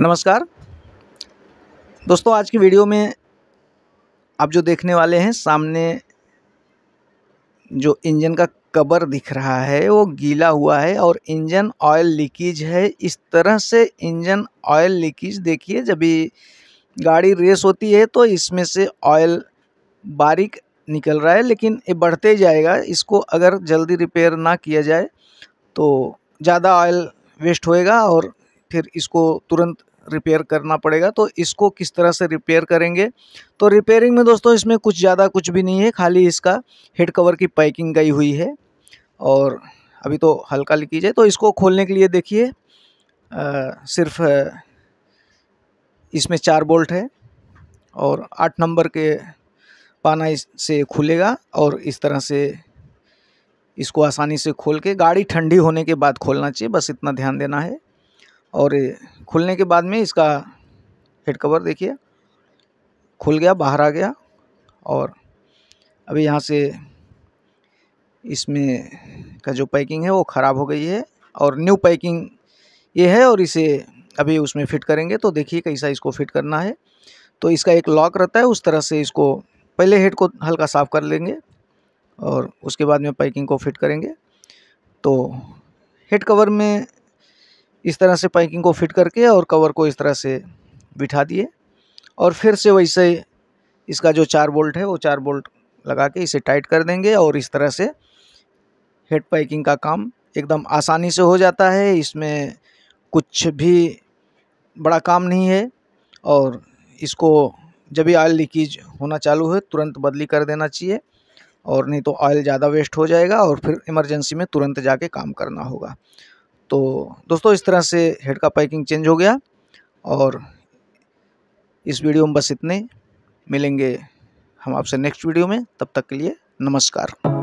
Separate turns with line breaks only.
नमस्कार दोस्तों आज की वीडियो में आप जो देखने वाले हैं सामने जो इंजन का कबर दिख रहा है वो गीला हुआ है और इंजन ऑयल लीकेज है इस तरह से इंजन ऑयल लीकेज देखिए जब भी गाड़ी रेस होती है तो इसमें से ऑयल बारीक निकल रहा है लेकिन ये बढ़ते जाएगा इसको अगर जल्दी रिपेयर ना किया जाए तो ज़्यादा ऑयल वेस्ट होएगा और फिर इसको तुरंत रिपेयर करना पड़ेगा तो इसको किस तरह से रिपेयर करेंगे तो रिपेयरिंग में दोस्तों इसमें कुछ ज़्यादा कुछ भी नहीं है खाली इसका हेड कवर की पैकिंग गई हुई है और अभी तो हल्का कीजिए तो इसको खोलने के लिए देखिए सिर्फ इसमें चार बोल्ट है और आठ नंबर के पाना इससे खुलेगा और इस तरह से इसको आसानी से खोल के गाड़ी ठंडी होने के बाद खोलना चाहिए बस इतना ध्यान देना है और खुलने के बाद में इसका हेड कवर देखिए खुल गया बाहर आ गया और अभी यहाँ से इसमें का जो पैकिंग है वो ख़राब हो गई है और न्यू पैकिंग ये है और इसे अभी उसमें फिट करेंगे तो देखिए कैसा इसको फिट करना है तो इसका एक लॉक रहता है उस तरह से इसको पहले हेड को हल्का साफ़ कर लेंगे और उसके बाद में पैकिंग को फिट करेंगे तो हेड कवर में इस तरह से पैकिंग को फिट करके और कवर को इस तरह से बिठा दिए और फिर से वैसे इसका जो चार बोल्ट है वो चार बोल्ट लगा के इसे टाइट कर देंगे और इस तरह से हेड पैकिंग का काम एकदम आसानी से हो जाता है इसमें कुछ भी बड़ा काम नहीं है और इसको जब भी ऑयल लीकेज होना चालू है तुरंत बदली कर देना चाहिए और नहीं तो ऑयल ज़्यादा वेस्ट हो जाएगा और फिर इमरजेंसी में तुरंत जाके काम करना होगा तो दोस्तों इस तरह से हेड का पैकिंग चेंज हो गया और इस वीडियो में बस इतने मिलेंगे हम आपसे नेक्स्ट वीडियो में तब तक के लिए नमस्कार